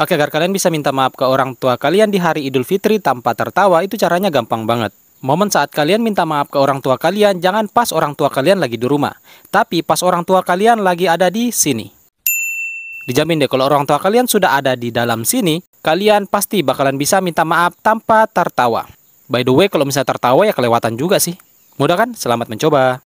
Oke, agar kalian bisa minta maaf ke orang tua kalian di hari Idul Fitri tanpa tertawa, itu caranya gampang banget. Momen saat kalian minta maaf ke orang tua kalian, jangan pas orang tua kalian lagi di rumah, tapi pas orang tua kalian lagi ada di sini. Dijamin deh kalau orang tua kalian sudah ada di dalam sini, kalian pasti bakalan bisa minta maaf tanpa tertawa. By the way, kalau misalnya tertawa ya kelewatan juga sih. Mudah kan? Selamat mencoba.